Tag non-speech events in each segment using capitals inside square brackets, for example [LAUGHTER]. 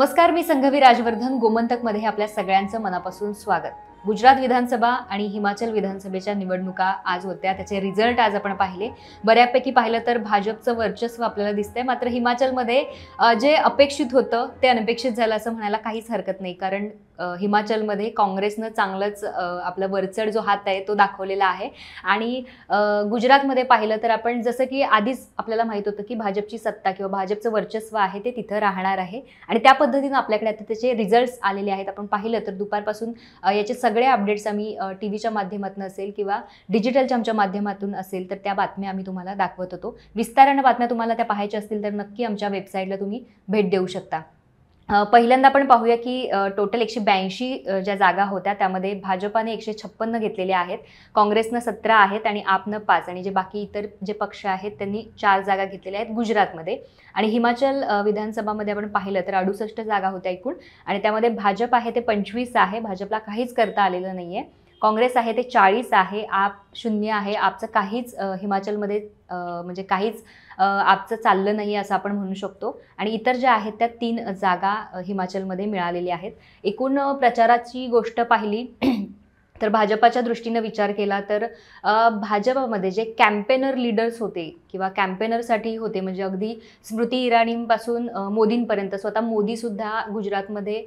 नमस्कार मी संघवी राजवर्धन गोमंतकमध्ये आपल्या सगळ्यांचं मनापासून स्वागत गुजरात विधानसभा आणि हिमाचल विधानसभेच्या निवडणुका आज होत्या त्याचे रिझल्ट आज आपण पाहिले बऱ्यापैकी पाहिलं तर भाजपचं वर्चस्व आपल्याला दिसतंय मात्र हिमाचलमध्ये जे अपेक्षित होतं ते अनपेक्षित झालं असं म्हणायला काहीच हरकत नाही कारण हिमाचलमध्ये काँग्रेसनं चांगलंच आपला वरचढ जो हात आहे तो दाखवलेला आहे आणि गुजरातमध्ये पाहिलं तर आपण जसं की आधीच आपल्याला माहीत होतं की भाजपची सत्ता किंवा भाजपचं वर्चस्व आहे ते तिथं राहणार आहे आणि त्या पद्धतीनं आपल्याकडे आता त्याचे रिझल्ट्स आलेले आहेत आपण पाहिलं तर दुपारपासून याचे सगळे अपडेट्स आम्ही टी व्हीच्या माध्यमातून असेल किंवा डिजिटलच्या आमच्या माध्यमातून असेल तर त्या बातम्या आम्ही तुम्हाला दाखवत होतो विस्तारानं बातम्या तुम्हाला त्या पाहायच्या असतील तर नक्की आमच्या वेबसाईटला तुम्ही भेट देऊ शकता पहिल्यांदा आपण पाहूया की टोटल एकशे ब्याऐंशी ज्या जागा होत्या त्यामध्ये भाजपाने एकशे छप्पन्न घेतलेल्या आहेत काँग्रेसनं सतरा आहेत आणि आपनं पाच आणि जे बाकी इतर जे पक्ष आहेत त्यांनी चार जागा घेतलेल्या आहेत गुजरातमध्ये आणि हिमाचल विधानसभामध्ये आपण पाहिलं तर अडुसष्ट जागा होत्या एकूण आणि त्यामध्ये भाजप आहे ते पंचवीस आहे भाजपला काहीच करता आलेलं नाही आहे काँग्रेस आहे ते चाळीस आहे आप शून्य आहे आपचं काहीच हिमाचलमध्ये म्हणजे काहीच आपचं चाललं नाही असं आपण म्हणू शकतो आणि इतर ज्या आहेत त्या तीन जागा हिमाचलमध्ये मिळालेल्या आहेत एकूण प्रचाराची गोष्ट पाहिली तर भाजपाच्या दृष्टीनं विचार केला तर भाजपमध्ये जे कॅम्पेनर लीडर्स होते किंवा कॅम्पेनरसाठी होते म्हणजे अगदी स्मृती इराणींपासून मोदींपर्यंत स्वतः मोदीसुद्धा गुजरातमध्ये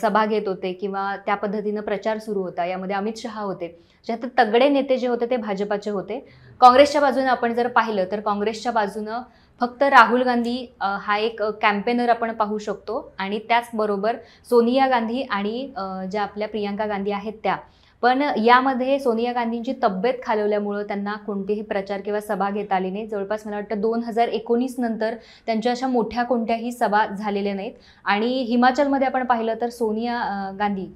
सभा घेत होते किंवा त्या पद्धतीनं प्रचार सुरू होता यामध्ये अमित शहा होते ज्यात तगडे नेते जे होते ते भाजपाचे होते काँग्रेसच्या बाजूने आपण जर पाहिलं तर काँग्रेसच्या बाजूनं फक्त राहुल गांधी हा एक कॅम्पेनर आपण पाहू शकतो आणि त्याचबरोबर सोनिया गांधी आणि ज्या आपल्या प्रियांका गांधी आहेत त्या पण यामध्ये सोनिया गांधींची तब्येत खालवल्यामुळं त्यांना कोणतेही प्रचार किंवा सभा घेता आली नाही जवळपास मला वाटतं दोन हजार एकोणीस नंतर त्यांच्या अशा मोठ्या कोणत्याही सभा झालेल्या नाहीत आणि हिमाचलमध्ये आपण पाहिलं तर सोनिया गांधी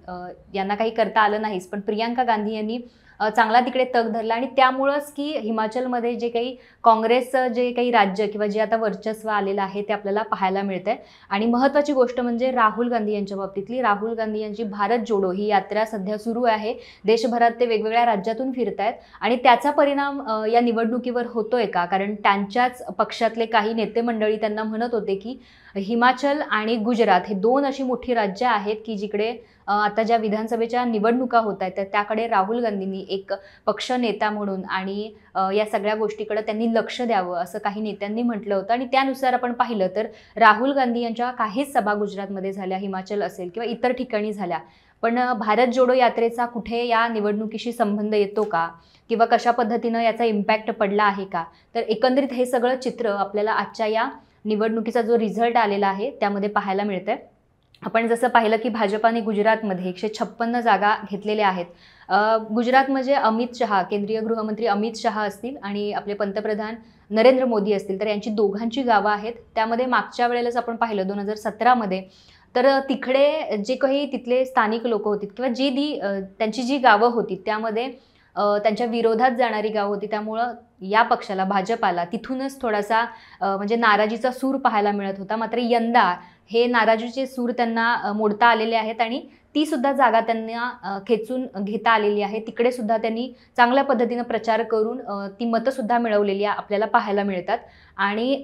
यांना काही करता आलं नाहीच पण प्रियांका गांधी यांनी चांगला तिकडे तग धरला आणि त्यामुळंच की हिमाचलमध्ये जे काही काँग्रेसचं जे काही राज्य किंवा जे आता वर्चस्व आलेलं आहे ते आपल्याला पाहायला मिळतं आणि महत्त्वाची गोष्ट म्हणजे राहुल गांधी यांच्या बाबतीतली राहुल गांधी यांची भारत जोडो ही यात्रा सध्या सुरू आहे देशभरात ते वेगवेगळ्या राज्यातून फिरत आहेत आणि त्याचा परिणाम या निवडणुकीवर होतोय का कारण त्यांच्याच पक्षातले काही नेते मंडळी त्यांना म्हणत होते की हिमाचल आणि गुजरात हे दोन अशी मोठी राज्य आहेत की जिकडे आता ज्या विधानसभेच्या निवडणुका होत आहेत तर त्याकडे राहुल गांधींनी एक पक्ष नेता म्हणून आणि या सगळ्या गोष्टीकडे त्यांनी लक्ष द्यावं असं काही नेत्यांनी म्हटलं होतं आणि त्यानुसार आपण पाहिलं तर राहुल गांधी यांच्या काहीच सभा गुजरातमध्ये झाल्या हिमाचल असेल किंवा इतर ठिकाणी झाल्या पण भारत जोडो यात्रेचा कुठे या निवडणुकीशी संबंध येतो का किंवा कशा पद्धतीनं याचा इम्पॅक्ट पडला आहे का तर एकंदरीत हे सगळं चित्र आपल्याला आजच्या या निवडणुकीचा जो रिझल्ट आलेला आहे त्यामध्ये पाहायला मिळतं आपण जसं पाहिलं की भाजपाने गुजरातमध्ये एकशे छप्पन्न जागा घेतलेल्या आहेत गुजरातमध्ये म्हणजे अमित शहा केंद्रीय गृहमंत्री अमित शहा असतील आणि आपले पंतप्रधान नरेंद्र मोदी असतील तर यांची दोघांची गावं आहेत त्यामध्ये मागच्या वेळेलाच आपण पाहिलं दोन हजार सतरामध्ये तर तिकडे जे काही तिथले स्थानिक लोक होती किंवा जी दी त्यांची जी गावं होती त्यामध्ये त्यांच्या विरोधात जाणारी गावं होती त्यामुळं या पक्षाला भाजपाला तिथूनच थोडासा म्हणजे नाराजीचा सूर पाहायला मिळत होता मात्र यंदा हे नाराजीचे सूर त्यांना मोडता आलेले आहेत आणि ती सुद्धा जागा त्यांना खेचून घेता आलेली आहे तिकडे सुद्धा त्यांनी चांगल्या पद्धतीनं प्रचार करून ती मतंसुद्धा मिळवलेली आपल्याला पाहायला मिळतात आणि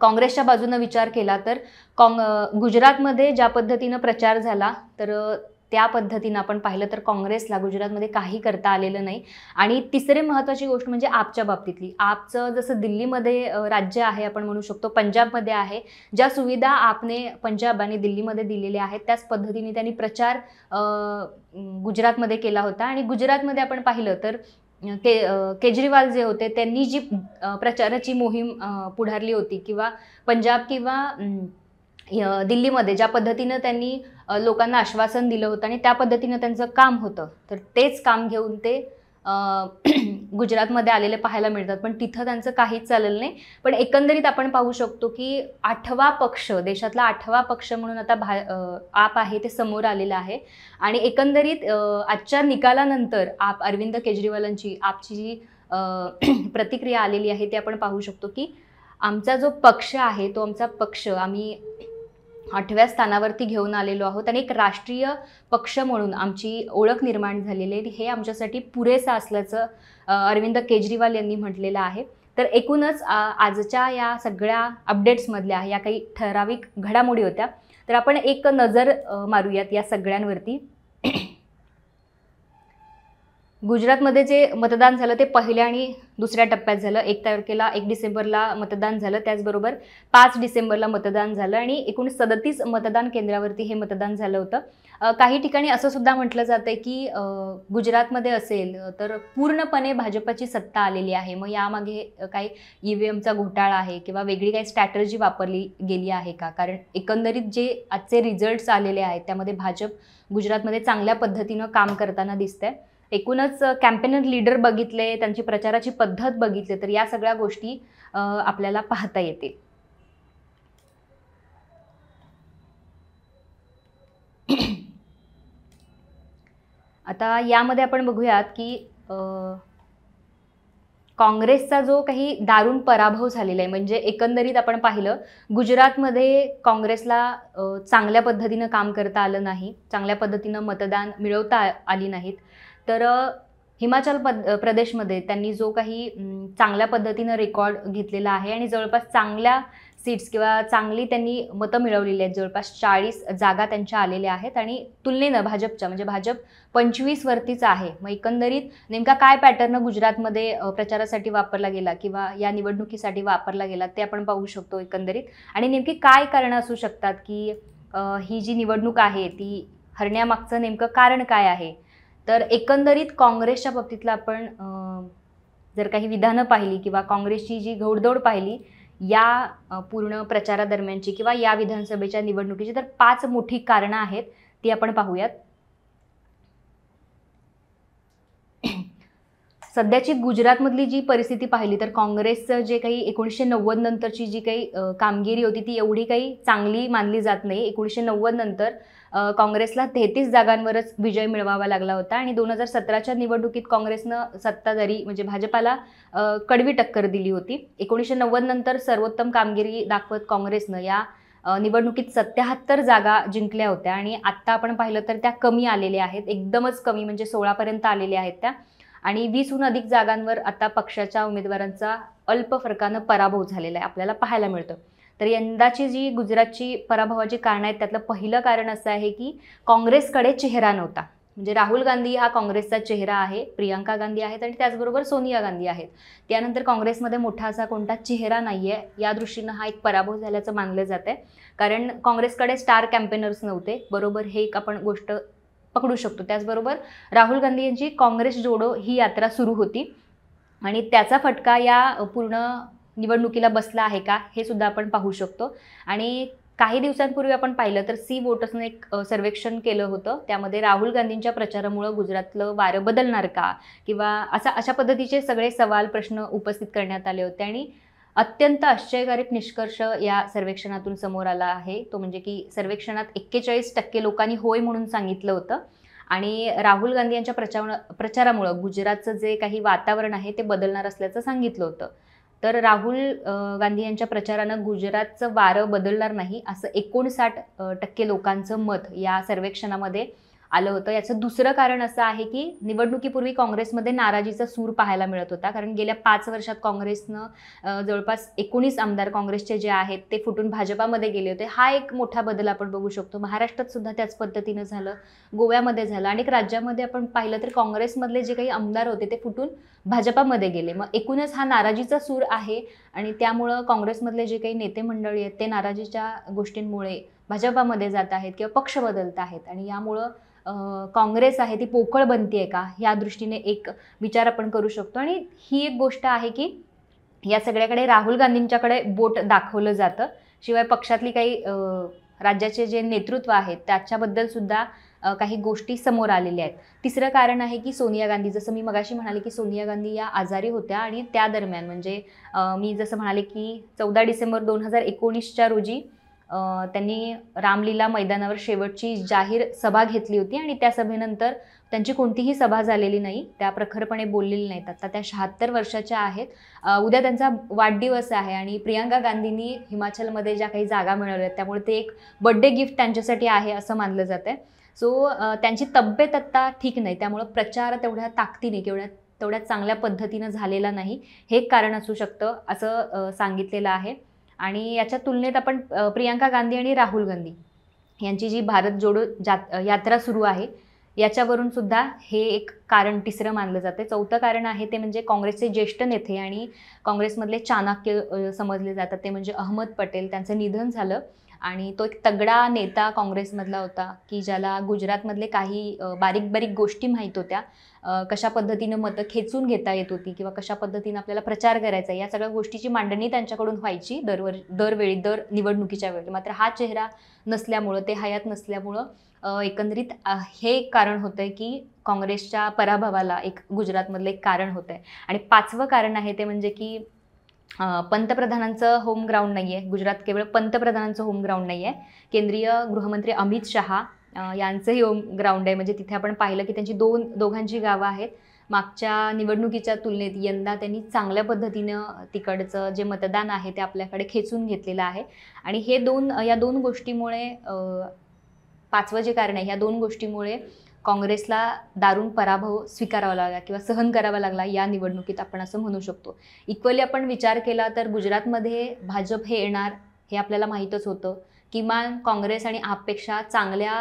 काँग्रेसच्या बाजूनं विचार केला तर काँग गुजरातमध्ये ज्या पद्धतीनं प्रचार झाला तर त्या पद्धतीनं आपण पाहिलं तर काँग्रेसला गुजरातमध्ये काही करता आलेलं नाही आणि तिसरे महत्त्वाची गोष्ट म्हणजे आपच्या बाबतीतली आपचं जसं दिल्लीमध्ये राज्य आहे आपण म्हणू शकतो पंजाबमध्ये आहे ज्या सुविधा आपने पंजाब आणि दिल्लीमध्ये दिलेल्या आहेत त्याच पद्धतीने त्यांनी प्रचार गुजरातमध्ये केला होता आणि गुजरातमध्ये आपण पाहिलं तर के केजरीवाल जे होते त्यांनी जी प्रचाराची मोहीम पुढारली होती किंवा पंजाब किंवा दिल्लीमध्ये ज्या पद्धतीनं त्यांनी लोकांना आश्वासन दिलं होतं आणि त्या पद्धतीनं त्यांचं काम होतं तर तेच काम घेऊन ते [CLEARS THROAT] गुजरातमध्ये आलेले पाहायला मिळतात पण तिथं त्यांचं काहीच चाललं नाही पण एकंदरीत आपण पाहू शकतो की आठवा पक्ष देशातला आठवा पक्ष म्हणून आता भा आप आहे ते समोर आलेलं आहे आणि एकंदरीत आजच्या निकालानंतर आप अरविंद केजरीवालांची आपची जी [CLEARS THROAT] प्रतिक्रिया आलेली आहे ते आपण पाहू शकतो की आमचा जो पक्ष आहे तो आमचा पक्ष आम्ही आठव्या स्थानावरती घेऊन आलेलो आहोत आणि एक राष्ट्रीय पक्ष म्हणून आमची ओळख निर्माण झालेली आहे हे आमच्यासाठी पुरेसं असल्याचं अरविंद केजरीवाल यांनी म्हटलेलं आहे तर एकूणच आजच्या या सगळ्या अपडेट्समधल्या या काही ठराविक घडामोडी होत्या तर आपण एक नजर मारूयात या सगळ्यांवरती गुजरातमध्ये जे मतदान झालं ते पहिल्या आणि दुसऱ्या टप्प्यात झालं एक तारखेला एक डिसेंबरला मतदान झालं त्याचबरोबर पाच डिसेंबरला मतदान झालं आणि एकूण सदतीस मतदान केंद्रावरती हे मतदान झालं होतं काही ठिकाणी असं सुद्धा म्हटलं जातं की गुजरातमध्ये असेल तर पूर्णपणे भाजपाची सत्ता आलेली आहे मग यामागे काही ई व्ही एमचा घोटाळा आहे किंवा वेगळी काही स्ट्रॅटर्जी वापरली गेली आहे का कारण एकंदरीत जे आजचे रिझल्ट्स आलेले आहेत त्यामध्ये भाजप गुजरातमध्ये चांगल्या पद्धतीनं काम करताना दिसतंय एकूणच कॅम्पेनर लीडर बघितले त्यांची प्रचाराची पद्धत बघितली तर या सगळ्या गोष्टी आपल्याला पाहता येतील आता यामध्ये आपण बघूयात की काँग्रेसचा जो काही दारुण पराभव झालेला आहे म्हणजे एकंदरीत आपण पाहिलं गुजरातमध्ये काँग्रेसला चांगल्या पद्धतीनं काम करता आलं नाही चांगल्या पद्धतीनं मतदान मिळवता आली नाहीत तर हिमाचल पद प्रदेशमध्ये त्यांनी जो काही चांगल्या पद्धतीनं रेकॉर्ड घेतलेला आहे आणि जवळपास चांगल्या सीट्स किंवा चांगली त्यांनी मतं मिळवलेली आहेत जवळपास चाळीस जागा त्यांच्या आलेल्या आहेत आणि तुलनेनं भाजपच्या म्हणजे भाजप पंचवीसवरतीचा आहे मग एकंदरीत नेमका काय पॅटर्न गुजरातमध्ये प्रचारासाठी वापरला गेला किंवा या निवडणुकीसाठी वापरला गेला ते आपण पाहू शकतो एकंदरीत आणि नेमकी काय कारणं असू शकतात की ही जी निवडणूक आहे ती हरण्यामागचं नेमकं कारण काय आहे तर एकंदरीत काँग्रेसच्या बाबतीतलं आपण जर काही विधानं पाहिली किंवा काँग्रेसची जी घोडदौड पाहिली या पूर्ण प्रचारादरम्यानची किंवा या विधानसभेच्या निवडणुकीची तर पाच मोठी कारणं आहेत ती आपण पाहूयात सध्याची गुजरातमधली जी परिस्थिती पाहिली तर काँग्रेसचं जे काही एकोणीसशे नव्वद नंतरची जी काही कामगिरी होती ती एवढी काही चांगली मानली जात नाही एकोणीसशे नव्वद नंतर काँग्रेसला तेहतीस जागांवरच विजय मिळवावा लागला होता आणि दोन हजार सतराच्या निवडणुकीत काँग्रेसनं सत्ताधारी म्हणजे भाजपाला कडवी टक्कर दिली होती एकोणीसशे नव्वद नंतर सर्वोत्तम कामगिरी दाखवत काँग्रेसनं या निवडणुकीत सत्याहत्तर जागा जिंकल्या होत्या आणि आत्ता आपण पाहिलं तर त्या कमी आलेल्या आहेत एकदमच कमी म्हणजे सोळापर्यंत आलेल्या आहेत त्या आणि वीसहून अधिक जागांवर आता पक्षाच्या उमेदवारांचा अल्प फरकानं पराभव झालेला आहे आपल्याला पाहायला मिळतं तर यंदाची जी गुजरातची पराभवाची कारणं आहेत त्यातलं पहिलं कारण असं आहे की काँग्रेसकडे चेहरा नव्हता म्हणजे राहुल गांधी हा काँग्रेसचा चेहरा आहे प्रियंका गांधी आहेत आणि त्याचबरोबर सोनिया गांधी आहेत त्यानंतर काँग्रेसमध्ये मोठा असा कोणता चेहरा नाही आहे या दृष्टीनं हा एक पराभव झाल्याचं मानलं जात आहे कारण काँग्रेसकडे स्टार कॅम्पेनर्स नव्हते बरोबर हे एक आपण गोष्ट पकडू शकतो त्याचबरोबर राहुल गांधी यांची काँग्रेस जोडो ही यात्रा सुरू होती आणि त्याचा फटका या पूर्ण निवडणुकीला बसला आहे का हे सुद्धा आपण पाहू शकतो आणि काही दिवसांपूर्वी आपण पाहिलं तर सी वोटर्सने एक सर्वेक्षण केलं होतं त्यामध्ये राहुल गांधींच्या प्रचारामुळं गुजरातलं वारं बदलणार का किंवा असा अशा पद्धतीचे सगळे सवाल प्रश्न उपस्थित करण्यात आले होते आणि अत्यंत आश्चर्यकारक निष्कर्ष या सर्वेक्षणातून समोर आला आहे तो म्हणजे की सर्वेक्षणात एक्केचाळीस टक्के लोकांनी होय म्हणून सांगितलं होतं आणि राहुल गांधी यांच्या प्रचार प्रचारामुळं गुजरातचं जे काही वातावरण आहे ते बदलणार असल्याचं सांगितलं होतं तर राहुल गांधी यांच्या प्रचारानं गुजरातचं वारं बदलणार नाही असं एकोणसाठ टक्के लोकांचं मत या सर्वेक्षणामध्ये आलं होतं याचं दुसरं कारण असं आहे की निवडणुकीपूर्वी काँग्रेसमध्ये नाराजीचा सूर पाहायला मिळत होता कारण गेल्या पाच वर्षात काँग्रेसनं जवळपास एकोणीस आमदार काँग्रेसचे जे आहेत ते फुटून भाजपामध्ये गेले होते हा एक मोठा बदल आपण बघू शकतो महाराष्ट्रात सुद्धा त्याच पद्धतीनं झालं गोव्यामध्ये झालं अनेक राज्यामध्ये आपण पाहिलं तर काँग्रेसमधले जे काही आमदार होते ते फुटून भाजपामध्ये गेले मग एकूणच हा नाराजीचा सूर आहे आणि त्यामुळं काँग्रेसमधले जे काही नेते मंडळी आहेत ते नाराजीच्या गोष्टींमुळे भाजपामध्ये जात आहेत किंवा पक्ष बदलत आहेत आणि यामुळं काँग्रेस आहे ती पोकळ बनती आहे का या दृष्टीने एक विचार आपण करू शकतो आणि ही एक गोष्ट आहे की या सगळ्याकडे राहुल गांधींच्याकडे बोट दाखवलं जातं शिवाय पक्षातली काही राज्याचे जे नेतृत्व आहेत त्याच्याबद्दल सुद्धा काही गोष्टी समोर आलेल्या आहेत तिसरं कारण आहे की सोनिया गांधी जसं मी मगाशी म्हणाले की सोनिया गांधी या आजारी होत्या आणि त्या दरम्यान म्हणजे मी जसं म्हणाले की चौदा डिसेंबर दोन हजार एकोणीसच्या रोजी त्यांनी रामलीला मैदानावर शेवटची जाहीर सभा घेतली होती आणि त्या सभेनंतर त्यांची कोणतीही सभा झालेली नाही त्या प्रखरपणे बोललेली नाहीत आता त्या शहात्तर वर्षाच्या आहेत उद्या त्यांचा वाढदिवस आहे आणि प्रियांका गांधींनी हिमाचलमध्ये ज्या काही जागा मिळवल्या आहेत त्यामुळे ते एक बड्डे गिफ्ट त्यांच्यासाठी आहे असं मानलं जातं आहे सो त्यांची तब्येत आत्ता ठीक नाही त्यामुळं प्रचार तेवढ्या ताकदीने केवढ्या तेवढ्या चांगल्या पद्धतीनं झालेला नाही हे कारण असू शकतं असं सांगितलेलं आहे आणि याच्या तुलनेत आपण प्रियांका गांधी आणि राहुल गांधी यांची जी भारत जोडो यात्रा सुरू आहे याच्यावरून सुद्धा हे एक कारण तिसरं मानलं जाते चौथं कारण आहे ते म्हणजे काँग्रेसचे ज्येष्ठ नेते आणि काँग्रेसमधले चाणक्य समजले जातात ते म्हणजे अहमद पटेल त्यांचं निधन झालं आणि तो एक तगडा नेता काँग्रेसमधला होता की ज्याला गुजरातमधले काही बारीक बारीक गोष्टी माहीत होत्या कशा पद्धतीनं मतं खेचून घेता येत होती किंवा कशा पद्धतीनं आपल्याला प्रचार करायचा या सगळ्या गोष्टीची मांडणी त्यांच्याकडून व्हायची दरवर दरवेळी दर निवडणुकीच्या वेळी मात्र हा चेहरा नसल्यामुळं ते हयात नसल्यामुळं एकंदरीत हे कारण होतं की काँग्रेसच्या पराभवाला एक गुजरातमधलं एक कारण होतं आणि पाचवं कारण आहे ते म्हणजे की पंतप्रधानांचं होमग्राऊंड नाही आहे गुजरात केवळ पंतप्रधानांचं होमग्राऊंड नाही आहे केंद्रीय गृहमंत्री अमित शहा यांचंही ओम ग्राउंड आहे म्हणजे तिथे आपण पाहिलं की त्यांची दोन दोघांची गावं आहेत मागच्या निवडणुकीच्या तुलनेत यंदा त्यांनी चांगल्या पद्धतीनं तिकडचं जे मतदान आहे ते आपल्याकडे खेचून घेतलेलं आहे आणि हे दोन या दोन गोष्टीमुळे पाचवं जे कारण आहे ह्या दोन गोष्टीमुळे काँग्रेसला दारुण पराभव स्वीकारावा लागला किंवा सहन करावा लागला या निवडणुकीत आपण असं म्हणू शकतो इक्वली आपण विचार केला तर गुजरातमध्ये भाजप हे येणार हे आपल्याला माहीतच होतं किमान काँग्रेस आणि आपपेक्षा चांगल्या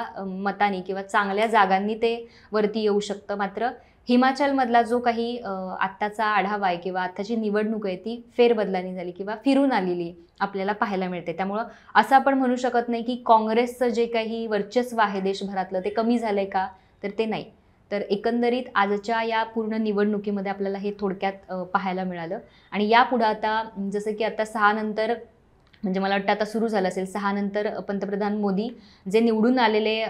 मतांनी किंवा चांगल्या जागांनी ते वरती येऊ शकतं मात्र हिमाचलमधला जो काही आत्ताचा आढावा आहे किंवा आत्ताची निवडणूक आहे ती फेरबदलानी झाली किंवा फिरून आलेली आपल्याला पाहायला मिळते त्यामुळं असं आपण म्हणू शकत नाही की काँग्रेसचं जे काही वर्चस्व आहे देशभरातलं ते कमी झालं आहे का तर ते नाही तर एकंदरीत आजच्या या पूर्ण निवडणुकीमध्ये आपल्याला हे थोडक्यात पाहायला मिळालं आणि यापुढं आता जसं की आता सहा नंतर म्हणजे मला वाटतं आता सुरू झालं असेल सहा नंतर पंतप्रधान मोदी जे निवडून आलेले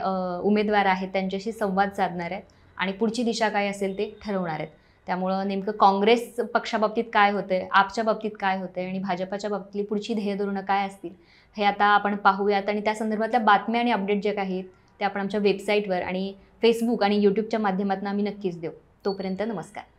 उमेदवार आहेत त्यांच्याशी संवाद साधणार आहेत आणि पुढची दिशा काय असेल ते ठरवणार आहेत त्यामुळं नेमकं काँग्रेस पक्षाबाबतीत काय आहे आपच्या बाबतीत काय आहे आणि भाजपाच्या बाबतीतली पुढची धोरणं काय असतील हे आता आपण पाहूयात आणि त्या संदर्भातल्या बातम्या आणि अपडेट जे काही आहेत ते आपण आमच्या वेबसाईटवर आणि फेसबुक आणि यूट्यूबच्या माध्यमातून आम्ही नक्कीच देऊ तोपर्यंत नमस्कार